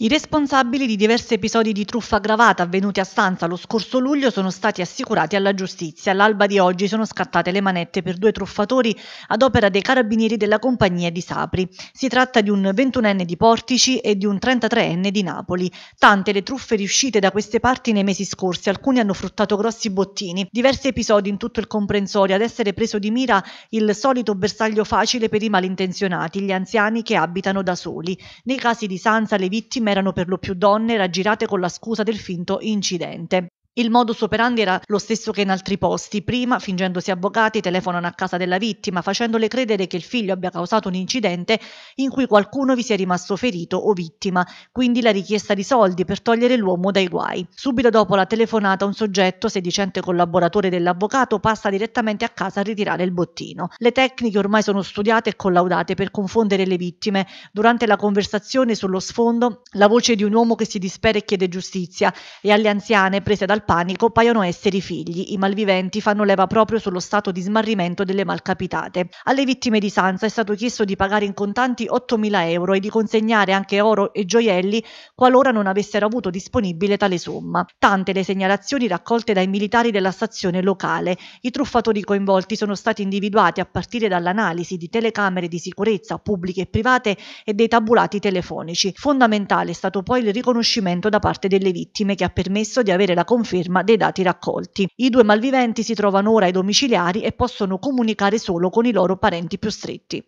I responsabili di diversi episodi di truffa aggravata avvenuti a Stanza lo scorso luglio sono stati assicurati alla giustizia. All'alba di oggi sono scattate le manette per due truffatori ad opera dei carabinieri della compagnia di Sapri. Si tratta di un 21enne di Portici e di un 33enne di Napoli. Tante le truffe riuscite da queste parti nei mesi scorsi, alcuni hanno fruttato grossi bottini. Diversi episodi in tutto il comprensorio ad essere preso di mira il solito bersaglio facile per i malintenzionati, gli anziani che abitano da soli. Nei casi di Sanza le vittime erano per lo più donne raggirate con la scusa del finto incidente. Il modus operandi era lo stesso che in altri posti. Prima, fingendosi avvocati, telefonano a casa della vittima, facendole credere che il figlio abbia causato un incidente in cui qualcuno vi sia rimasto ferito o vittima, quindi la richiesta di soldi per togliere l'uomo dai guai. Subito dopo la telefonata un soggetto, sedicente collaboratore dell'avvocato, passa direttamente a casa a ritirare il bottino. Le tecniche ormai sono studiate e collaudate per confondere le vittime. Durante la conversazione sullo sfondo, la voce di un uomo che si dispera e chiede giustizia e alle anziane prese dal panico paiono essere i figli. I malviventi fanno leva proprio sullo stato di smarrimento delle malcapitate. Alle vittime di Sanza è stato chiesto di pagare in contanti 8.000 euro e di consegnare anche oro e gioielli qualora non avessero avuto disponibile tale somma. Tante le segnalazioni raccolte dai militari della stazione locale. I truffatori coinvolti sono stati individuati a partire dall'analisi di telecamere di sicurezza pubbliche e private e dei tabulati telefonici. Fondamentale è stato poi il riconoscimento da parte delle vittime che ha permesso di avere la confidenza conferma dei dati raccolti. I due malviventi si trovano ora ai domiciliari e possono comunicare solo con i loro parenti più stretti.